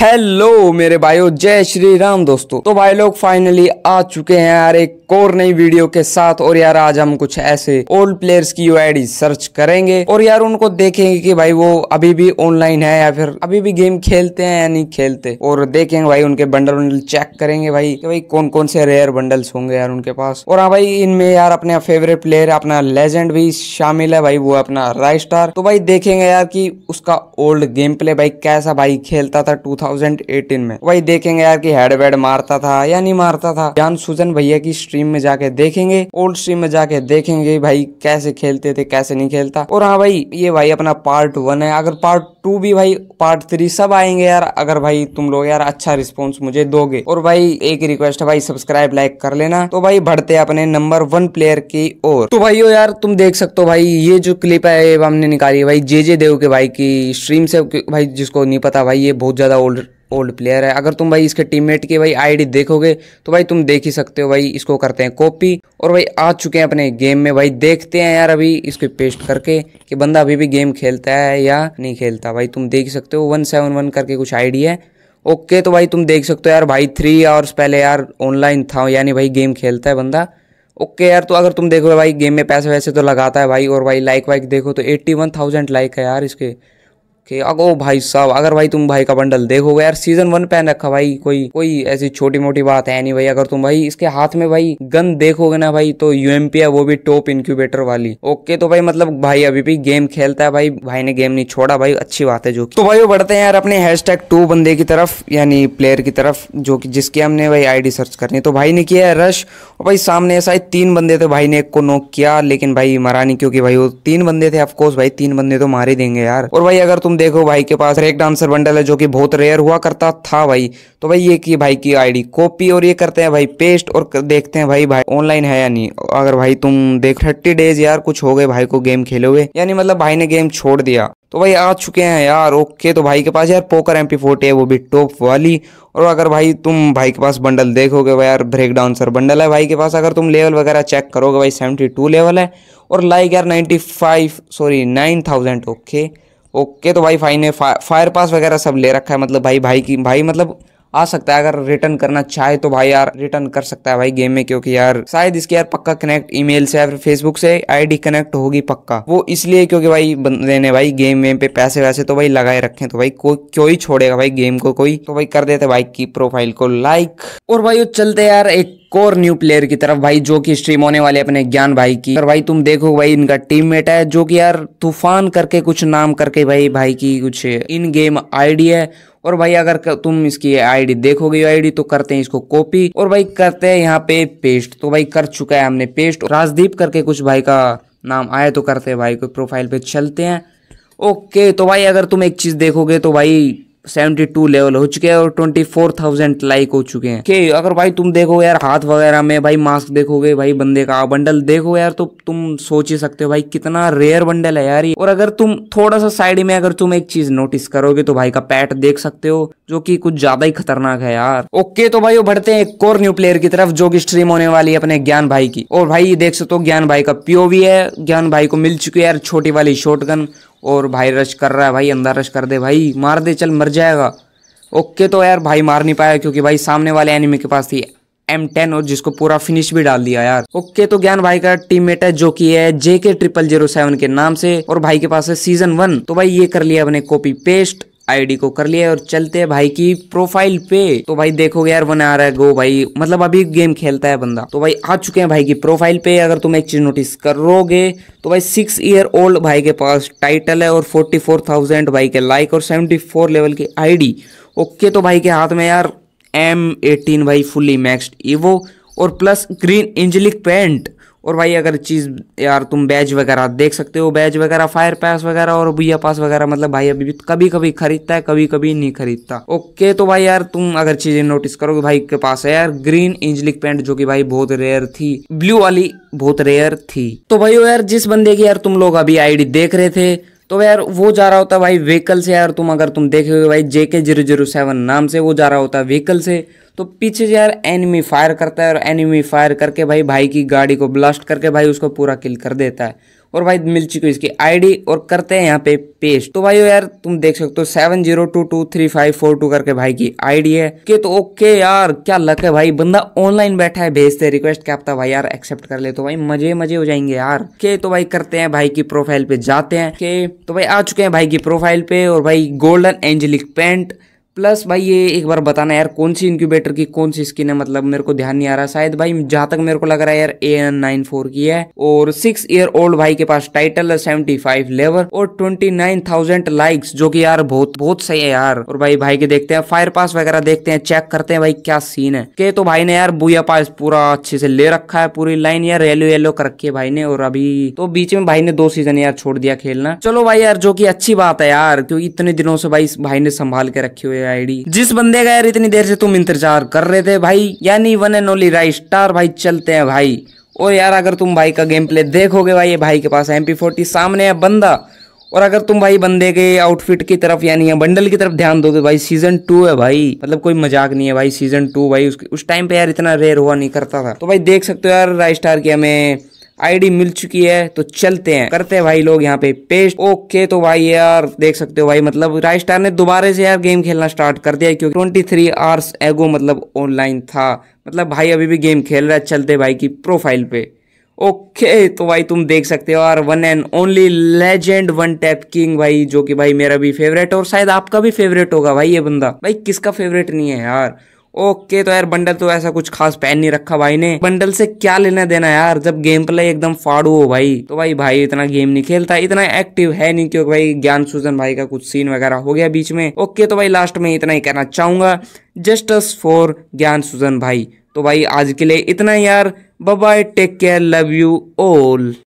hello मेरे भाइयों जय श्री राम दोस्तों तो भाई लोग फाइनली आ चुके हैं यार एक और नई वीडियो के साथ और यार आज हम कुछ ऐसे ओल्ड प्लेयर्स की यूआईडी सर्च करेंगे और यार उनको देखेंगे कि भाई वो अभी भी ऑनलाइन है या फिर अभी भी गेम खेलते हैं या नहीं खेलते और देखेंगे भाई उनके बंडल बंडल चेक करेंगे भाई कि भाई कौन कौन से रेयर बंडल्स होंगे यार उनके पास और हाँ भाई इनमें यार अपना फेवरेट प्लेयर अपना लेजेंड भी शामिल है भाई वो अपना राइ स्टार तो भाई देखेंगे यार की उसका ओल्ड गेम प्ले भाई कैसा भाई खेलता था एटीन में भाई देखेंगे यार की हेड वेड मारता था या नहीं मारता था ज्ञान सुजन भैया की स्ट्रीम में जाके देखेंगे ओल्ड स्ट्रीम में जाके देखेंगे भाई कैसे खेलते थे कैसे नहीं खेलता और हाँ भाई ये भाई अपना पार्ट वन है अगर पार्ट टू भी भाई पार्ट थ्री सब आएंगे यार अगर भाई तुम लोग यार अच्छा रिस्पॉन्स मुझे दोगे और भाई एक रिक्वेस्ट है भाई सब्सक्राइब लाइक कर लेना तो भाई बढ़ते अपने नंबर वन प्लेयर की ओर तो भाई यार तुम देख सकते हो भाई ये जो क्लिप है हमने निकाली भाई जे जे देव के भाई की स्ट्रीम से भाई जिसको नहीं पता भाई ये बहुत ज्यादा ओल्ड ओल्ड प्लेयर है अगर तुम भाई इसके टीममेट की भाई आईडी देखोगे तो भाई तुम देख ही सकते हो भाई इसको करते हैं कॉपी और भाई आ चुके हैं अपने गेम में भाई देखते हैं यार अभी इसको पेस्ट करके कि बंदा अभी भी गेम खेलता है या नहीं खेलता भाई तुम देख सकते हो वन सेवन वन करके कुछ आई है ओके तो भाई तुम देख सकते हो यार भाई थ्री आवर्स पहले यार ऑनलाइन था यानी भाई गेम खेलता है बंदा ओके यार तो अगर तुम देखो भाई गेम में पैसे वैसे तो लगाता है भाई और भाई लाइक वाइक देखो तो एट्टी वन थाउजेंड लाइक है यार इसके कि अगो भाई साहब अगर भाई तुम भाई का बंडल देखोगे यार सीजन वन पहन रखा भाई कोई कोई ऐसी छोटी मोटी बात है नहीं भाई अगर तुम भाई इसके हाथ में भाई गन देखोगे ना भाई तो यूएमपी है वो भी टॉप इंक्यूबेटर वाली ओके तो भाई मतलब भाई अभी भी गेम खेलता है भाई भाई ने गेम नहीं छोड़ा भाई अच्छी बात है जो तो भाई वो बढ़ते हैं यार अपने हैश टैग टू बंदे की तरफ यानी प्लेयर की तरफ जो की जिसकी हमने भाई डी सर्च करनी तो भाई ने किया है रश और भाई सामने शायद तीन बंदे थे भाई ने एक को नोक किया लेकिन भाई मरा नहीं क्योंकि भाई वो तीन बंदे थे ऑफकोर्स भाई तीन बंदे तो मारे देंगे यार और भाई अगर तुम देखो भाई के पास रेक डांसर बंडल है जो कि बहुत रेयर हुआ करता था भाई तो भाई ये की भाई की आईडी कॉपी और ये करते हैं भाई पेस्ट और देखते हैं भाई भाई ऑनलाइन है या नहीं अगर भाई तुम देख थर्टी डेज यार कुछ हो गए भाई को गेम खेले हुए यानी मतलब भाई ने गेम छोड़ दिया तो भाई आ चुके हैं यार ओके तो भाई के पास यार पोकर एम पी है वो भी टॉप वाली और अगर भाई तुम भाई के पास बंडल देखोगे भाई यार ब्रेक डांसर बंडल है भाई के पास अगर तुम लेवल वगैरह चेक करोगे भाई सेवेंटी टू लेवल है और लाइक यार ninety five sorry nine thousand okay okay तो भाई भाई ने फा, फायर पास वगैरह सब ले रखा है मतलब भाई भाई की भाई मतलब आ सकता है अगर रिटर्न करना चाहे तो भाई यार रिटर्न कर सकता है भाई गेम में क्योंकि यार शायद इसके यार पक्का कनेक्ट ईमेल से या फिर फेसबुक से आईडी कनेक्ट होगी पक्का वो इसलिए क्योंकि भाई बंदे ने भाई गेम वेम पे पैसे वैसे तो भाई लगाए रखे तो भाई कोई क्यों ही छोड़ेगा भाई गेम को कोई तो भाई कर देते भाई की प्रोफाइल को लाइक और भाई चलते यार एक एक और न्यू प्लेयर की तरफ भाई जो कि स्ट्रीम होने वाले अपने ज्ञान भाई की और भाई तुम देखो भाई इनका टीममेट है जो कि यार तूफान करके कुछ नाम करके भाई भाई की कुछ इन गेम आईडी है और भाई अगर तुम इसकी आईडी देखोगे आईडी तो करते हैं इसको कॉपी और भाई करते हैं यहाँ पे पेस्ट तो भाई कर चुका है हमने पेस्ट राजदीप करके कुछ भाई का नाम आया तो करते है भाई को प्रोफाइल पे चलते हैं ओके तो भाई अगर तुम एक चीज़ देखोगे तो भाई 72 लेवल हो चुके हैं और 24,000 लाइक हो चुके हैं okay, अगर भाई तुम देखो यार हाथ वगैरह में भाई मास्क देखोगे भाई बंदे का बंडल देखो यार तो तुम सोच ही सकते हो भाई कितना रेयर बंडल है यार ये और अगर तुम थोड़ा सा साइड में अगर तुम एक चीज नोटिस करोगे तो भाई का पैट देख सकते हो जो की कुछ ज्यादा ही खतरनाक है यार ओके तो भाई वो बढ़ते हैं एक और न्यू प्लेयर की तरफ जो की स्ट्रीम होने वाली है अपने ज्ञान भाई की और भाई देख सकते हो ज्ञान भाई का पीओवी है ज्ञान भाई को मिल चुकी है यार छोटी वाली शॉर्ट और भाई रश कर रहा है भाई अंदर रश कर दे भाई मार दे चल मर जाएगा ओके तो यार भाई मार नहीं पाया क्योंकि भाई सामने वाले एनिमी के पास थी एम टेन और जिसको पूरा फिनिश भी डाल दिया यार ओके तो ज्ञान भाई का टीममेट है जो कि है जेके ट्रिपल जीरो सेवन के नाम से और भाई के पास है सीजन वन तो भाई ये कर लिया अपने कॉपी पेस्ट आईडी को कर लिया और चलते हैं भाई की प्रोफाइल पे तो भाई देखोगे यार वन आ रहा है गो भाई मतलब अभी गेम खेलता है बंदा तो भाई आ चुके हैं भाई की प्रोफाइल पे अगर तुम एक चीज नोटिस करोगे तो भाई सिक्स ईयर ओल्ड भाई के पास टाइटल है और फोर्टी फोर थाउजेंड भाई के लाइक और सेवेंटी फोर लेवल की आई ओके तो भाई के हाथ में यार एम एटीन भाई फुल्ली मैक्सड इवो और प्लस ग्रीन इंजलिक पेंट और भाई अगर चीज़ यार तुम बैज वगैरह देख सकते हो बैज वगैरह फायर पास वगैरह और भैया पास वगैरह मतलब भाई अभी भी कभी कभी खरीदता है कभी कभी नहीं खरीदता ओके तो भाई यार तुम अगर चीज़ें नोटिस करोगे भाई के पास है यार ग्रीन इंजलिक पैंट जो कि भाई बहुत रेयर थी ब्लू वाली बहुत रेयर थी तो भाई यार जिस बंदे की यार तुम लोग अभी आईडी देख रहे थे तो यार वो जा रहा होता भाई व्हीकल से यार तुम अगर तुम देखोगे भाई जे के जीरो जीरो सेवन नाम से वो जा रहा होता व्हीकल से तो पीछे से यार एनिमी फायर करता है और एनिमी फायर करके भाई भाई की गाड़ी को ब्लास्ट करके भाई उसको पूरा किल कर देता है और भाई मिल चुकी है इसकी आईडी और करते हैं यहाँ पे पेस्ट तो भाई यार तुम देख सकते हो seven zero two two three five four two करके भाई की आईडी है के तो ओके यार क्या लक है भाई बंदा ऑनलाइन बैठा है भेजते रिक्वेस्ट क्या था भाई यार एक्सेप्ट कर ले तो भाई मजे मजे हो जाएंगे यार के तो भाई करते हैं भाई की प्रोफाइल पे जाते हैं के तो भाई आ चुके हैं भाई की प्रोफाइल पे और भाई गोल्डन एंजलिक पेंट प्लस भाई ये एक बार बताना यार कौन सी इंक्यूबेटर की कौन सी स्किन है मतलब मेरे को ध्यान नहीं आ रहा शायद भाई जहां तक मेरे को लग रहा है यार ए एन नाइन फोर की है और सिक्स ईयर ओल्ड भाई के पास टाइटल है सेवेंटी फाइव लेवर और ट्वेंटी नाइन थाउजेंड लाइक्स जो कि यार बहुत बहुत सही है यार और भाई भाई के देखते हैं फायर पास वगैरह देखते हैं चेक करते हैं भाई क्या सीन है के तो भाई ने यार बुया पास पूरा अच्छे से ले रखा है पूरी लाइन यार येलो येलो कर रखी है भाई ने और अभी तो बीच में भाई ने दो सीजन यार छोड़ दिया खेलना चलो भाई यार जो की अच्छी बात है यार क्योंकि इतने दिनों से भाई भाई ने संभाल के रखी हुई है आईडी जिस बंदे का यार इतनी देर से तुम इंतजार कर रहे थे भाई यानी one and only right star भाई चलते हैं भाई और यार अगर तुम भाई का गेम प्ले देखोगे भाई ये भाई के पास एम पी सामने है बंदा और अगर तुम भाई बंदे के आउटफिट की तरफ यानी या बंडल की तरफ ध्यान दोगे भाई सीजन टू है भाई मतलब कोई मजाक नहीं है भाई सीजन टू भाई उस, टाइम पे यार इतना रेयर हुआ नहीं करता था तो भाई देख सकते हो यार राइट स्टार की हमें आईडी मिल चुकी है तो चलते हैं करते हैं भाई लोग यहाँ पे पेस्ट ओके तो भाई यार देख सकते हो भाई मतलब राय स्टार ने दोबारा से यार गेम खेलना स्टार्ट कर दिया क्योंकि ट्वेंटी थ्री आवर्स एगो मतलब ऑनलाइन था मतलब भाई अभी भी गेम खेल रहा है चलते भाई की प्रोफाइल पे ओके तो भाई तुम देख सकते हो यार one and only legend one tap king भाई जो कि भाई मेरा भी फेवरेट और शायद आपका भी फेवरेट होगा भाई ये बंदा भाई किसका फेवरेट नहीं है यार ओके तो यार बंडल तो ऐसा कुछ खास पहन नहीं रखा भाई ने बंडल से क्या लेना देना यार जब गेम प्ले एकदम फाड़ू हो भाई तो भाई भाई इतना गेम नहीं खेलता इतना एक्टिव है नहीं क्योंकि भाई ज्ञान सुजन भाई का कुछ सीन वगैरह हो गया बीच में ओके तो भाई लास्ट में इतना ही कहना चाहूंगा जस्टस फॉर ज्ञान सुजन भाई तो भाई आज के लिए इतना यार bye take care love you all